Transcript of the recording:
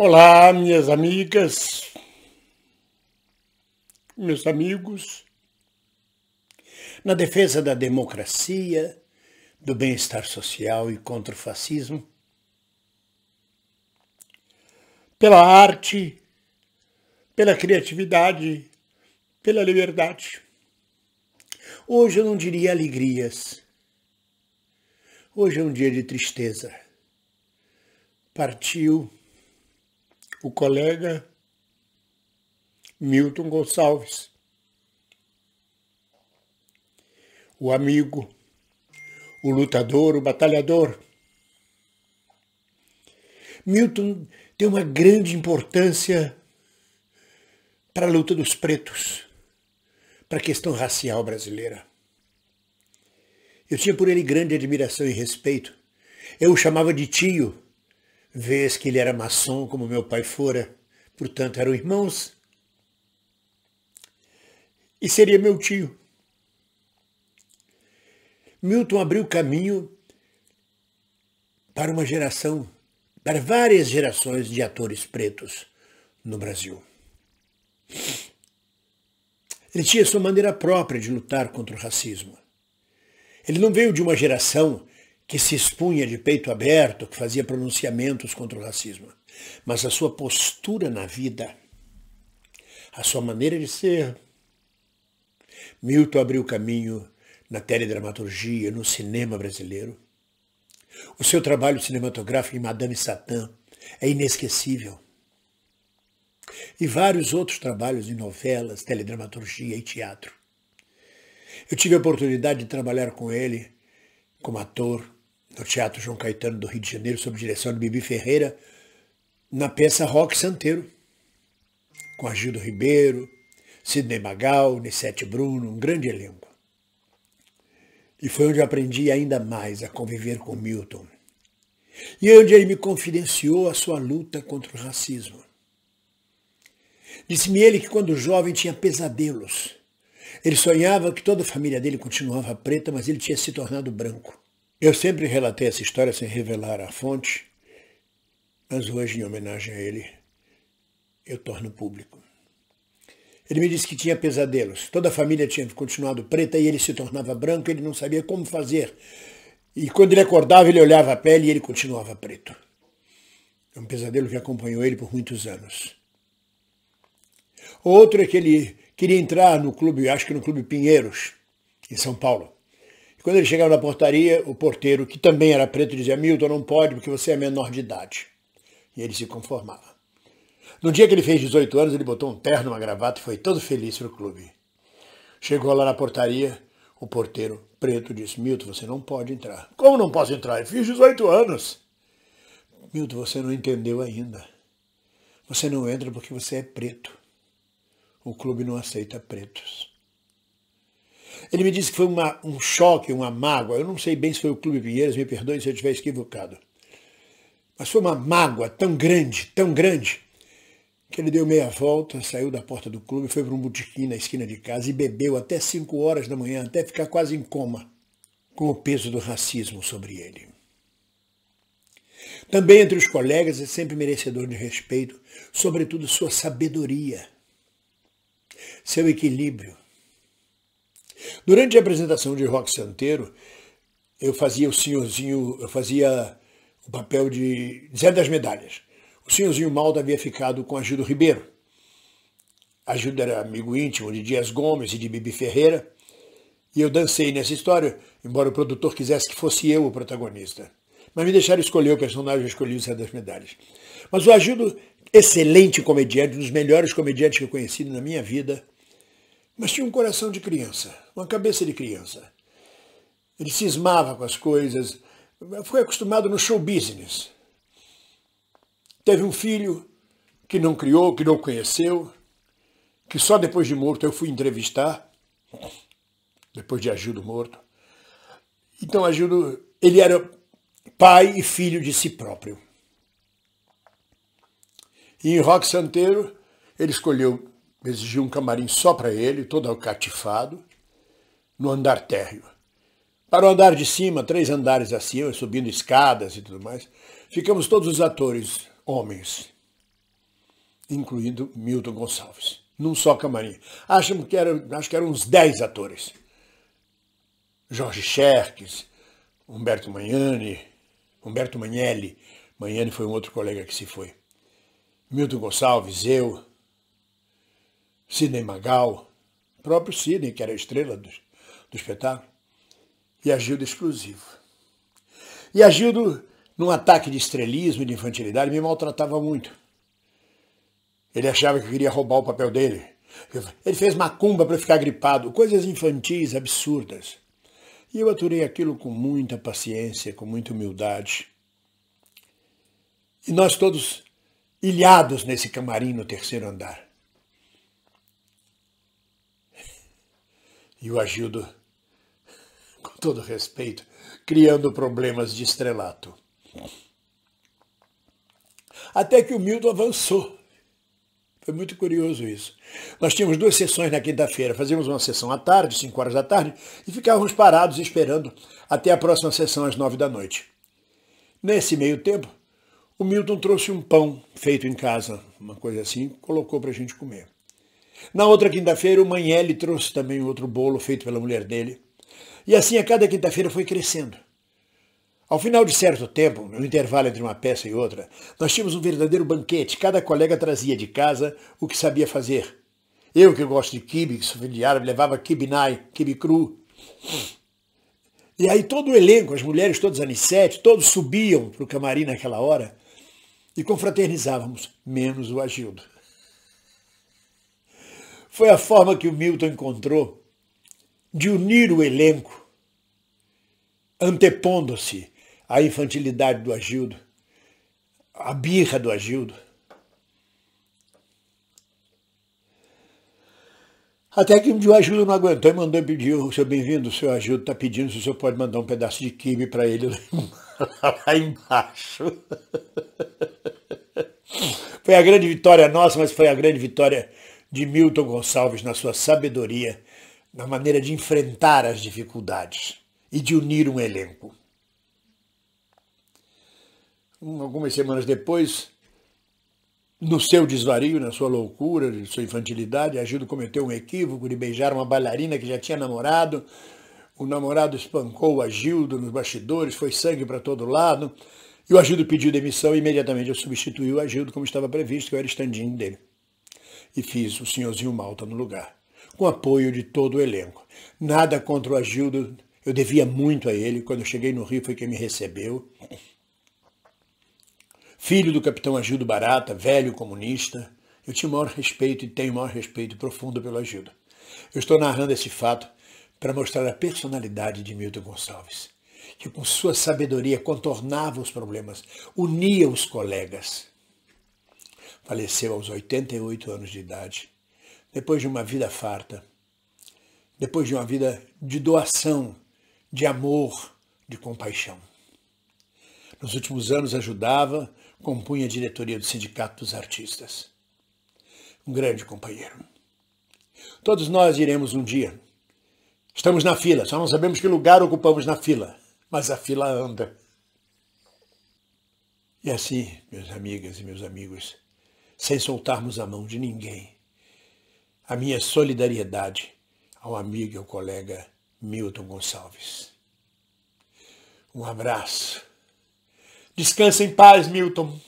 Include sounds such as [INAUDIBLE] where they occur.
Olá, minhas amigas, meus amigos. Na defesa da democracia, do bem-estar social e contra o fascismo, pela arte, pela criatividade, pela liberdade. Hoje eu não diria alegrias. Hoje é um dia de tristeza. Partiu o colega Milton Gonçalves, o amigo, o lutador, o batalhador. Milton tem uma grande importância para a luta dos pretos, para a questão racial brasileira. Eu tinha por ele grande admiração e respeito. Eu o chamava de tio vez que ele era maçom, como meu pai fora, portanto eram irmãos, e seria meu tio. Milton abriu caminho para uma geração, para várias gerações de atores pretos no Brasil. Ele tinha sua maneira própria de lutar contra o racismo. Ele não veio de uma geração que se expunha de peito aberto, que fazia pronunciamentos contra o racismo, mas a sua postura na vida, a sua maneira de ser. Milton abriu caminho na teledramaturgia, no cinema brasileiro. O seu trabalho cinematográfico em Madame Satã é inesquecível. E vários outros trabalhos em novelas, teledramaturgia e teatro. Eu tive a oportunidade de trabalhar com ele como ator, no Teatro João Caetano do Rio de Janeiro, sob direção de Bibi Ferreira, na peça Rock Santeiro, com Agildo Ribeiro, Sidney Magal, Nissete Bruno, um grande elenco. E foi onde eu aprendi ainda mais a conviver com Milton. E é onde ele me confidenciou a sua luta contra o racismo. Disse-me ele que quando jovem tinha pesadelos. Ele sonhava que toda a família dele continuava preta, mas ele tinha se tornado branco. Eu sempre relatei essa história sem revelar a fonte, mas hoje, em homenagem a ele, eu torno público. Ele me disse que tinha pesadelos. Toda a família tinha continuado preta e ele se tornava branco, ele não sabia como fazer. E quando ele acordava, ele olhava a pele e ele continuava preto. É um pesadelo que acompanhou ele por muitos anos. Outro é que ele queria entrar no clube, acho que no Clube Pinheiros, em São Paulo. Quando ele chegava na portaria, o porteiro, que também era preto, dizia, Milton, não pode porque você é menor de idade. E ele se conformava. No dia que ele fez 18 anos, ele botou um terno, uma gravata e foi todo feliz para o clube. Chegou lá na portaria, o porteiro preto disse, Milton, você não pode entrar. Como não posso entrar? Eu fiz 18 anos. Milton, você não entendeu ainda. Você não entra porque você é preto. O clube não aceita pretos. Ele me disse que foi uma, um choque, uma mágoa. Eu não sei bem se foi o Clube Pinheiros, me perdoe se eu estiver equivocado. Mas foi uma mágoa tão grande, tão grande, que ele deu meia volta, saiu da porta do clube, foi para um botequim na esquina de casa e bebeu até 5 horas da manhã, até ficar quase em coma, com o peso do racismo sobre ele. Também entre os colegas é sempre merecedor de respeito, sobretudo sua sabedoria, seu equilíbrio, Durante a apresentação de Rock Santeiro, eu fazia o senhorzinho, eu fazia o papel de Zé das Medalhas. O senhorzinho Malta havia ficado com Agildo Ribeiro. Agildo era amigo íntimo de Dias Gomes e de Bibi Ferreira, e eu dancei nessa história, embora o produtor quisesse que fosse eu o protagonista. Mas me deixaram escolher o personagem, eu escolhi o Zé das Medalhas. Mas o Agildo, excelente comediante, um dos melhores comediantes que eu conheci na minha vida, mas tinha um coração de criança, uma cabeça de criança. Ele cismava com as coisas, foi acostumado no show business. Teve um filho que não criou, que não conheceu, que só depois de morto eu fui entrevistar, depois de Agildo morto. Então Agildo, ele era pai e filho de si próprio. E em Rock Santeiro, ele escolheu exigiu um camarim só para ele, todo alcatifado, no andar térreo. Para o andar de cima, três andares acima, subindo escadas e tudo mais, ficamos todos os atores homens, incluindo Milton Gonçalves, num só camarim. Acho que, era, acho que eram uns dez atores. Jorge Cherques, Humberto Magnani, Humberto Magnelli, Magnani foi um outro colega que se foi, Milton Gonçalves, eu, Sidney Magal, próprio Sidney, que era a estrela do, do espetáculo, e agiu de exclusivo. E Agildo, num ataque de estrelismo e de infantilidade, me maltratava muito. Ele achava que eu queria roubar o papel dele. Ele fez macumba para ficar gripado, coisas infantis, absurdas. E eu aturei aquilo com muita paciência, com muita humildade. E nós todos ilhados nesse camarim no terceiro andar. E o Agildo, com todo respeito, criando problemas de estrelato. Até que o Milton avançou. Foi muito curioso isso. Nós tínhamos duas sessões na quinta-feira. Fazíamos uma sessão à tarde, 5 horas da tarde, e ficávamos parados esperando até a próxima sessão às 9 da noite. Nesse meio tempo, o Milton trouxe um pão feito em casa, uma coisa assim, colocou para a gente comer. Na outra quinta-feira, o Manhele trouxe também outro bolo feito pela mulher dele. E assim, a cada quinta-feira foi crescendo. Ao final de certo tempo, no intervalo entre uma peça e outra, nós tínhamos um verdadeiro banquete. Cada colega trazia de casa o que sabia fazer. Eu, que gosto de quibe, que sou filho de árabe, levava quibe nai, quibe cru. E aí todo o elenco, as mulheres todas anissete, todos subiam para o camarim naquela hora e confraternizávamos, menos o Agildo foi a forma que o Milton encontrou de unir o elenco, antepondo-se à infantilidade do Agildo, à birra do Agildo. Até que um dia o Agildo não aguentou e mandou pedir, o seu bem-vindo, o seu Agildo está pedindo se o senhor pode mandar um pedaço de quibe para ele lá [LAUGHS] embaixo. [LAUGHS] Foi a grande vitória nossa, mas foi a grande vitória de Milton Gonçalves na sua sabedoria, na maneira de enfrentar as dificuldades e de unir um elenco. Um, algumas semanas depois, no seu desvario, na sua loucura, na sua infantilidade, Agildo cometeu um equívoco de beijar uma bailarina que já tinha namorado. O namorado espancou o Agildo nos bastidores, foi sangue para todo lado. E o Agildo pediu demissão e imediatamente eu substituí o Agildo como estava previsto, que eu era estandinho dele e fiz o senhorzinho Malta no lugar, com apoio de todo o elenco. Nada contra o Agildo, eu devia muito a ele, quando eu cheguei no Rio foi quem me recebeu. Filho do capitão Agildo Barata, velho comunista, eu tinha o maior respeito e tenho o maior respeito profundo pelo Agildo. Eu estou narrando esse fato para mostrar a personalidade de Milton Gonçalves, que com sua sabedoria contornava os problemas, unia os colegas. Faleceu aos 88 anos de idade, depois de uma vida farta, depois de uma vida de doação, de amor, de compaixão. Nos últimos anos ajudava, compunha a diretoria do Sindicato dos Artistas. Um grande companheiro. Todos nós iremos um dia. Estamos na fila, só não sabemos que lugar ocupamos na fila, mas a fila anda. E assim, meus amigas e meus amigos, sem soltarmos a mão de ninguém. A minha solidariedade ao amigo e ao colega Milton Gonçalves. Um abraço. Descansa em paz, Milton.